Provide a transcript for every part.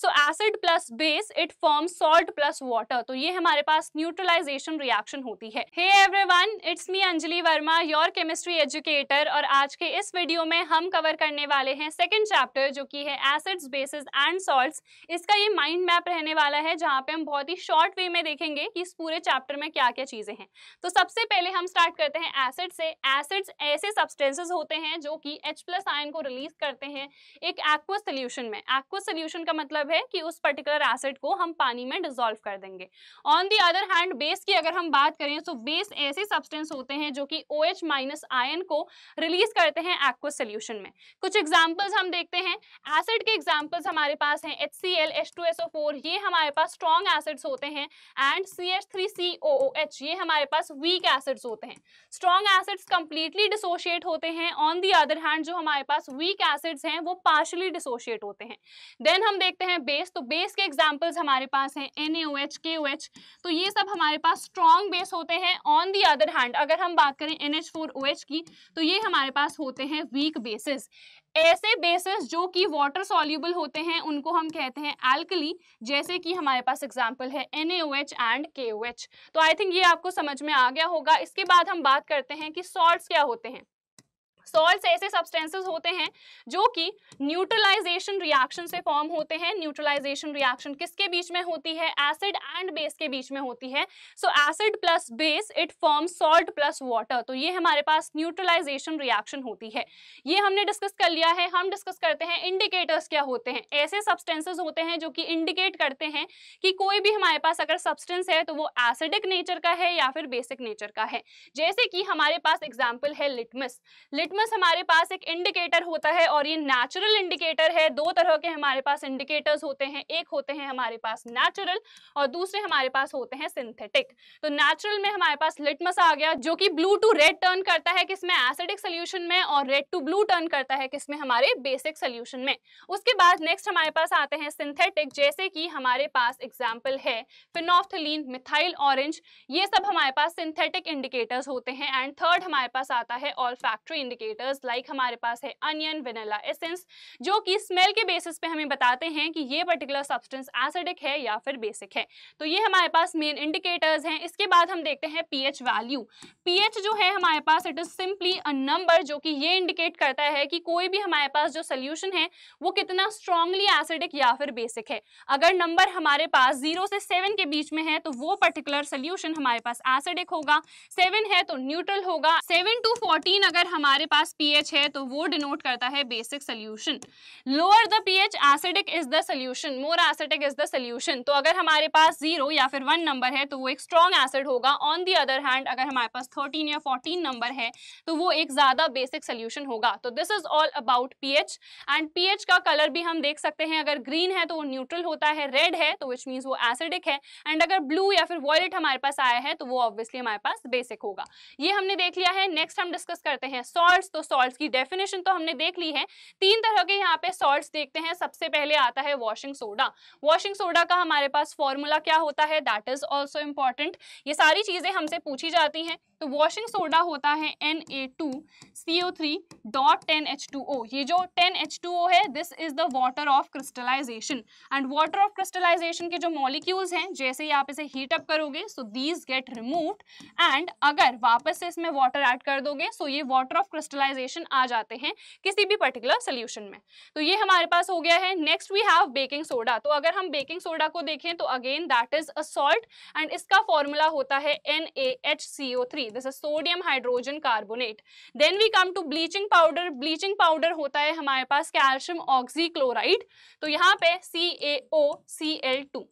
So acid plus base it form salt plus water तो ये हमारे पास न्यूट्रलाइजेशन रिएक्शन होती है hey everyone it's me Anjali Verma your chemistry educator और आज के इस वीडियो में हम कवर करने वाले हैं सेकेंड चैप्टर जो कि है एसिड्स बेसिस एंड सॉल्ट इसका ये माइंड मैप रहने वाला है जहाँ पे हम बहुत ही शॉर्ट वे में देखेंगे कि इस पूरे चैप्टर में क्या क्या चीजें हैं तो सबसे पहले हम स्टार्ट करते हैं एसिड से एसिड्स ऐसे सब्सटेंसेज होते हैं जो कि एच प्लस आयन को रिलीज करते हैं एक एक्वा सोल्यूशन में एक्व सोल्यूशन का मतलब मतलब है कि उस पर्टिकुलर एसिड को हम पानी में डिजोल्व कर देंगे on the other hand base की अगर हम बात करें तो बेस ऐसे सब्सटेंस होते हैं जो कि ओ एच माइनस आयन को रिलीज करते हैं एक्वस सोल्यूशन में कुछ एग्जाम्पल्स हम देखते हैं एसिड के एग्जाम्पल्स हमारे पास हैं H C L H two S O four ये हमारे पास स्ट्रॉन्ग एसिड्स होते हैं and C H three C O O H ये हमारे पास वीक एसिड्स होते हैं स्ट्रॉन्ग एसिड्स कंप्लीटली डिसोशिएट होते हैं ऑन दी अदर हैंड जो हमारे पास वीक एसिड्स हैं वो पार्शली डिसोशिएट होते हैं देन हम देखते हैं हैं बेस तो बेस के एग्जाम्पल्स हमारे पास हैं एन ए ओ एच के ओ एच तो ये सब हमारे पास स्ट्रॉन्ग बेस होते हैं ऑन दी अदर हैंड अगर हम बात करें N H four O H की तो ये हमारे पास होते हैं वीक बेसिस ऐसे बेसिस जो कि वाटर सॉल्यूबल होते हैं उनको हम कहते हैं एल्कली जैसे कि हमारे पास एग्जाम्पल है एन एंड के तो आई थिंक ये आपको समझ में आ गया होगा इसके बाद हम बात करते हैं कि सॉल्ट क्या होते हैं सॉल्ट ऐसे सब्सटेंसेस होते हैं जो कि न्यूट्रलाइजेशन रिएक्शन से फॉर्म होते हैं न्यूट्रलाइजेशन रिएक्शन किसके बीच में होती है एसिड एंड बेस के बीच में होती है so acid plus base it form salt plus water तो ये हमारे पास न्यूट्रलाइजेशन रिएक्शन होती है ये हमने डिस्कस कर लिया है हम डिस्कस करते हैं इंडिकेटर्स क्या होते हैं ऐसे सब्सटेंसेज होते हैं जो कि इंडिकेट करते हैं कि कोई भी हमारे पास अगर सब्सटेंस है तो वो एसिडिक नेचर का है या फिर बेसिक नेचर का है जैसे कि हमारे पास एग्जाम्पल है लिटमस लिटमस थैलेमस हमारे पास एक इंडिकेटर होता है और ये नेचुरल इंडिकेटर है दो तरह के हमारे पास इंडिकेटर्स होते हैं एक होते हैं हमारे पास नेचुरल और दूसरे हमारे पास होते हैं सिंथेटिक तो नेचुरल में हमारे पास लिटमस आ गया जो कि ब्लू टू रेड टर्न करता है किसमें एसिडिक सोल्यूशन में और रेड टू ब्लू टर्न करता है किसमें हमारे बेसिक सोल्यूशन में उसके बाद नेक्स्ट हमारे पास आते हैं सिंथेटिक जैसे कि हमारे पास एग्जाम्पल है फिनोफ्थलीन मिथाइल ऑरेंज ये सब हमारे पास सिंथेटिक इंडिकेटर्स होते हैं एंड थर्ड हमारे पास आता है olfactory indicator indicators like हमारे पास है अनियन वेनेला एसेंस जो कि स्मेल के बेसिस पे हमें बताते हैं कि ये पर्टिकुलर सब्सटेंस एसिडिक है या फिर बेसिक है तो ये हमारे पास मेन इंडिकेटर्स हैं इसके बाद हम देखते हैं पी वैल्यू पी जो है हमारे पास it is simply a number जो कि ये इंडिकेट करता है कि कोई भी हमारे पास जो सोल्यूशन है वो कितना स्ट्रांगली एसिडिक या फिर बेसिक है अगर नंबर हमारे पास जीरो से सेवन के बीच में है तो वो पर्टिकुलर सोल्यूशन हमारे पास एसिडिक होगा सेवन है तो न्यूट्रल होगा सेवन टू फोर्टीन अगर हमारे पास पास पीएच है तो वो डिनोट करता है basic solution lower the pH acidic is the solution more acidic is the solution तो अगर हमारे पास जीरो या फिर वन नंबर है तो वो एक स्ट्रॉन्ग एसिड होगा ऑन दी अदर हैंड अगर हमारे पास थर्टीन या फोर्टीन नंबर है तो वो एक ज्यादा बेसिक सोल्यूशन होगा तो this is all about pH and pH का कलर भी हम देख सकते हैं अगर ग्रीन है तो वो न्यूट्रल होता है रेड है तो विच मीन वो एसिडिक है एंड अगर ब्लू या फिर वॉयलेट हमारे पास आया है तो वो ऑब्वियसली हमारे पास बेसिक होगा ये हमने देख लिया है नेक्स्ट हम डिस्कस करते हैं सॉल्ट सॉल्ट तो सॉल्ट की डेफिनेशन तो हमने देख ली है तीन तरह के यहाँ पे सॉल्ट देखते हैं सबसे पहले आता है वॉशिंग सोडा वॉशिंग सोडा का हमारे पास फॉर्मूला क्या होता है दैट इज ऑल्सो इम्पॉर्टेंट ये सारी चीजें हमसे पूछी जाती हैं तो वॉशिंग सोडा होता है N A two C O three dot ten H two O ये जो टेन एच टू ओ है this is the water of crystallisation and water of crystallisation के जो मॉलिक्यूल्स हैं जैसे ही आप इसे हीट अप करोगे so these get removed and अगर वापस से इसमें वाटर ऐड कर दोगे सो so ये वाटर ऑफ क्रिस्टलाइजेशन आ जाते हैं किसी भी पर्टिकुलर सोल्यूशन में तो ये हमारे पास हो गया है next we have baking soda तो अगर हम बेकिंग सोडा को देखें तो again that is a salt and इसका फॉर्मूला होता है N A H C O three this is sodium hydrogen carbonate then we come to bleaching powder bleaching powder होता है हमारे पास कैल्शियम ऑक्सी क्लोराइड तो यहाँ पे सी ए ओ सी एल टू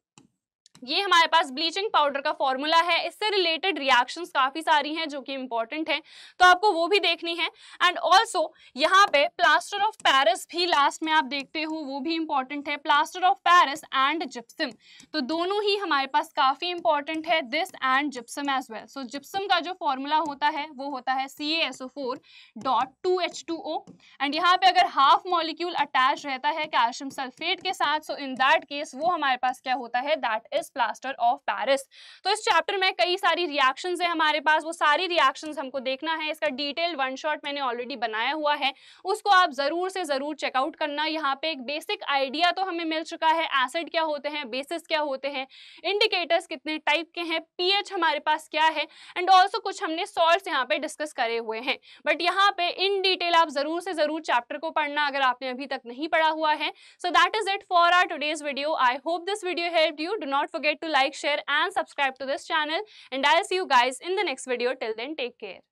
ये हमारे पास ब्लीचिंग पाउडर का फॉर्मूला है इससे रिलेटेड रिएक्शंस काफ़ी सारी हैं जो कि इंपॉर्टेंट हैं तो आपको वो भी देखनी है एंड ऑल्सो यहाँ पे प्लास्टर ऑफ पेरिस भी लास्ट में आप देखते हो वो भी इंपॉर्टेंट है plaster of Paris and gypsum तो दोनों ही हमारे पास काफ़ी इंपॉर्टेंट है this and gypsum as well so gypsum का जो फॉर्मूला होता है वो होता है C S O four dot two H two O and यहाँ पे अगर हाफ मॉलिक्यूल अटैच रहता है कैल्शियम सल्फेट के साथ सो इन दैट केस वो हमारे पास क्या होता है that is famous plaster of Paris तो इस चैप्टर में कई सारी रिएक्शन है हमारे पास वो सारी रिएक्शन हमको देखना है इसका डिटेल वन शॉट मैंने ऑलरेडी बनाया हुआ है उसको आप ज़रूर से ज़रूर चेकआउट करना यहाँ पे एक बेसिक आइडिया तो हमें मिल चुका है एसिड क्या होते हैं बेसिस क्या होते हैं इंडिकेटर्स कितने टाइप के हैं पीएच हमारे पास क्या है एंड ऑल्सो कुछ हमने सॉल्ट यहाँ पे डिस्कस करे हुए हैं बट यहाँ पे इन डिटेल आप ज़रूर से ज़रूर चैप्टर को पढ़ना अगर आपने अभी तक नहीं पढ़ा हुआ है so that is it for our today's video I hope this video help you do not forget to like, share and subscribe to this channel and I'll see you guys in the next video. Till then, take care.